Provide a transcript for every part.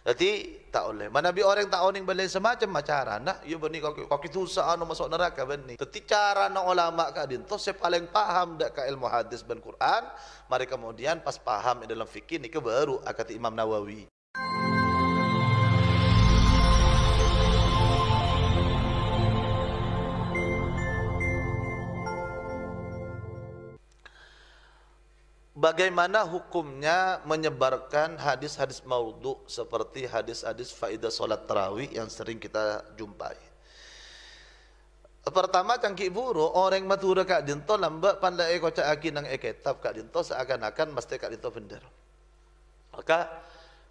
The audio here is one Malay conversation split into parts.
Jadi tak boleh. Mana bi orang tak oning boleh semacam macara nak yo ya beni kau kaki tu anu masuk neraka beni. Tetapi cara nak ulama ka din tu se paling paham dak ka ilmu hadis dan Quran, mari kemudian pas paham dalam fikih ni ke baru akat ah, Imam Nawawi. bagaimana hukumnya menyebarkan hadis-hadis maudhu seperti hadis-hadis faidah solat tarawih yang sering kita jumpai. Pertama cangki buru orang matura kak dinto lambak pandai kocak aki nang ekitab kak dinto seakan-akan mesti kak dinto bender. Maka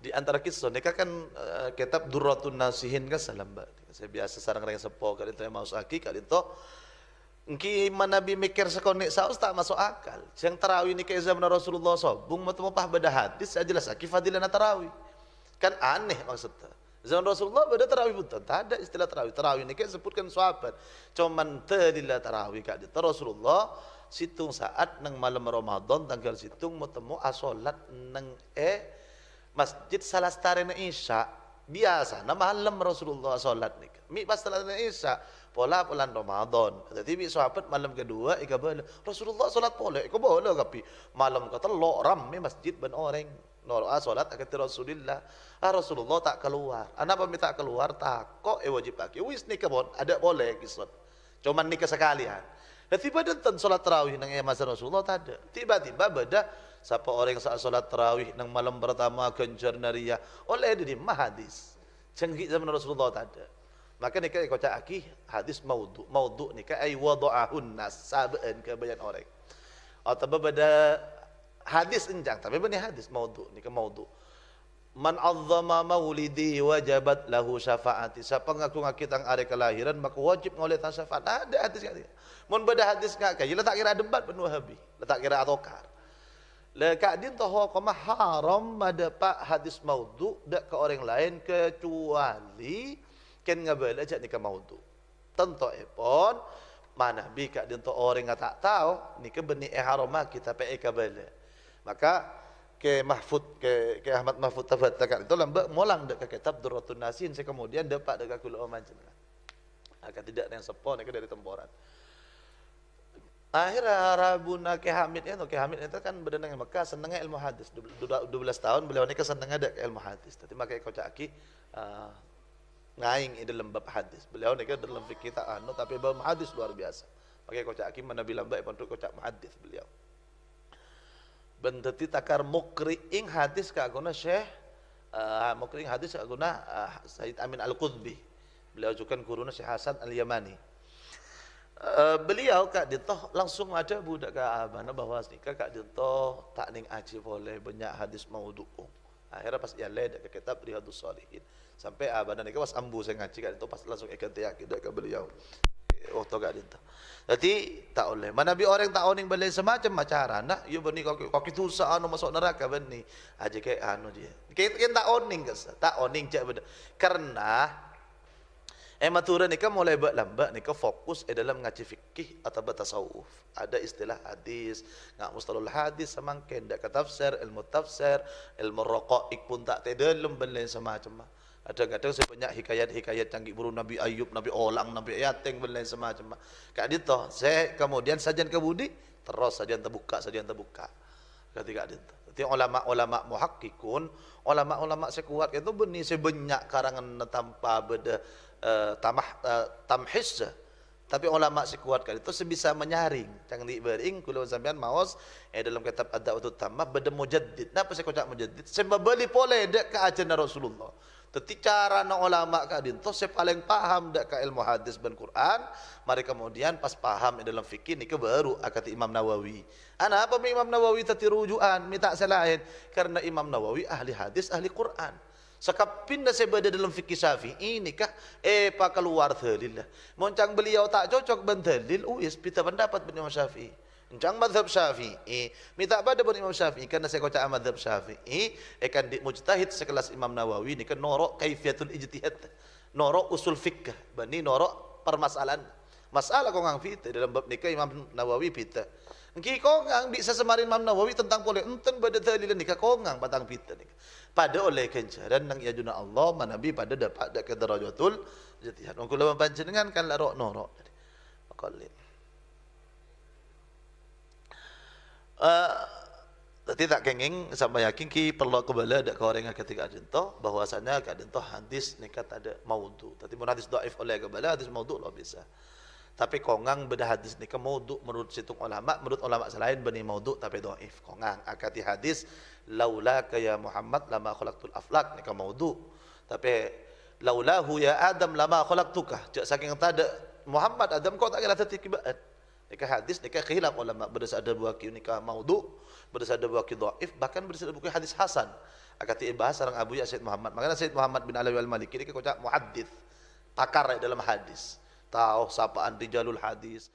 di antara kita, mereka kan uh, kitab Nasihin kan salam mbak. Saya biasa sarang orang sepo kak dinto yang mau sakit kak dinto Ki mana bi mikir sekonik saus tak masuk akal. Yang tarawih ni ke zaman Rasulullah SAW. Bung matu mupah beda hadis. Saya jelas lagi fadilana tarawih. Kan aneh maksudnya. Zaman Rasulullah beda tarawih pun tak ada istilah tarawih. Tarawih ni ke sebutkan sahabat. Cuma terlila tarawih kat dia. Rasulullah situng saat nang malam Ramadan tanggal situng matu mu asolat nang eh masjid salah starin isya' biasa Nama malam Rasulullah solat ni mi pas salat Isya pola bulan Ramadan jadi mi sahabat malam kedua iko boleh Rasulullah solat boleh iko boleh tapi malam kata lo ram. ramai masjid ben orang nor a ah, salat akati ah, Rasulullah ah, Rasulullah tak keluar Anak ah, mi tak keluar tak kok e eh, wajib pakai wis ni kebon ada boleh kisah. Cuma nikah sekali ha tiba-tiba tan solat terawih nang masa Rasulullah tak ada. Tiba-tiba beda siapa orang yang saat solat terawih nang malam pertama ganjar naria ya, oleh di mahadis. Cenggi zaman Rasulullah tak ada. Maka nikah kau cakap aki hadis maudhu maudhu nikah ay wadu'ahun nas sabeen kebanyakan orang. Atau beda hadis enjang tapi benih hadis maudhu nikah maudhu. Man azzama maulidi wajabat lahu syafaati. Siapa ngaku ngaku tang ada kelahiran maka wajib ngoleh tang syafaat. Ada hadis ngaku. Mun beda hadis ngaku. Ya letak kira debat benua habi. Letak kira atokar. Le kak din toho koma haram ada pak hadis maudhu dak ke orang lain kecuali ken ngabel aja ni ke maudhu. Tentu epon eh mana bi kak din to orang tak tahu ni ke benih eh haram ah kita pe kabel. Maka ke Mahfud ke, ke Ahmad Mahfud Tafat takat itu lambat molang dekat kitab Durratun Nasin saya kemudian dapat dekat kul Oman jemaah. Akan tidak ada yang sepo nak dari temboran. Akhir Rabuna ke Hamid itu ya, ke Hamid itu kan berdenang Mekah senang ilmu hadis 12 tahun beliau ni kesenang kan ada ilmu hadis. Tapi makai kocak aki uh, ah, ngaing di dalam hadis. Beliau ni kan dalam fikir anu tapi bab hadis luar biasa. Makai kocak aki mana bilang baik pun tu kocak hadis beliau bendeti takar mukri ing hadis kak guna syekh uh, mukri ing hadis kak guna uh, Said Amin Al Qudbi beliau juga guruna Syekh Hasan Al Yamani uh, eh, beliau kak ditoh langsung ada budak kak abana ah, bahwa nikah kak ditoh tak ning aji boleh banyak hadis maudhu akhirnya pas ia leda ke kitab Riyadus Salihin sampai abana nikah was ambu saya ngaji kak itu pas langsung ikut yakin dek beliau oh tau gak dito. Jadi tak boleh. Mana bi orang tak oning beli semacam macam nak yo beni kau kok itu anu masuk neraka beni. Aje ah, ke anu dia. Kita kita tak oning ke Tak oning cak benda. Karena Emma Tura ni kan mulai buat lambat ni kan fokus eh, dalam ngaji fikih atau bertasawuf. Ada istilah hadis, ngak mustahil hadis semangkin, tak ke tafsir, ilmu tafsir, ilmu rokok ikpun tak tidak beli semacam. -macam. Ada kata saya banyak hikayat-hikayat canggih burung Nabi Ayub, Nabi Olang, Nabi Yateng, dan lain semacam. Kak Dito, saya kemudian sajian ke budi, terus sajian terbuka, sajian terbuka. Kata Kak Dito. Jadi ulama-ulama muhakkikun, ulama-ulama sekuat itu benih sebanyak karangan tanpa beda uh, eh, tamah, uh, tamhis. Tapi ulama sekuat kali itu sebisa menyaring. Jangan dibering, kulau sampean maos, eh, dalam kitab ada utut tamah, beda mujadid. Kenapa saya kau kocak mujadid? Saya beli pola dek ke Rasulullah. Ketika rana ulama kadin tu saya paling paham dak ke ilmu hadis dan Quran, mari kemudian pas paham dalam fikih ni kebaru, akat ah, Imam Nawawi. Anak apa Imam Nawawi tadi rujukan minta selain karena Imam Nawawi ahli hadis ahli Quran. Sekap pindah saya berada dalam fikih syafi'i ini kah? Eh, pak keluar dalil lah. Moncang beliau tak cocok bentalil, uis, kita pendapat bernama syafi'i. Encang mazhab syafi'i. Minta apa dia buat imam syafi'i? Karena saya kocak mazhab syafi'i. Eh kan mujtahid sekelas imam Nawawi ini kan norok kaifiatul ijtihad. Norok usul fikah. Ini norok permasalahan. Masalah kau ngang fitah. Dalam bab nikah imam Nawawi fitah. kau ngang bisa semarin Imam Nawawi tentang boleh enten pada dalil nikah ngang batang pita nikah. Pada oleh kencaran nang yajuna Allah man nabi pada dapat dak kedarajatul jatihan. Ungku lawan panjenengan kan larok norok. Maka lihat. Uh, tapi tak kenging sama yakin ki perlu aku bela ada kau orang ketika adento bahwasanya adento hadis nekat ada maudhu. Tapi mau hadis doaif oleh aku bela hadis maudhu lo bisa. Tapi kongang beda hadis ni maudhu menurut situng ulama menurut ulama selain benih maudhu tapi doaif kongang akati hadis laula kaya Muhammad lama kholaktul aflak ni maudhu. Tapi laula ya Adam lama kholaktukah. Jadi saking tak ada Muhammad Adam kau tak kira tertikibat. Eh, Nikah hadis, nikah khilaf ulama berdasarkan ada buah nikah maudu, berdasarkan ada buah dhaif, bahkan berdasarkan buah hadis hasan. Akati ah, bahas sarang Abu Ya Said Muhammad. Makanya Syed Muhammad bin Alawi Al-Maliki ini kocak muhaddits, pakar dalam hadis. Tahu sapaan rijalul hadis.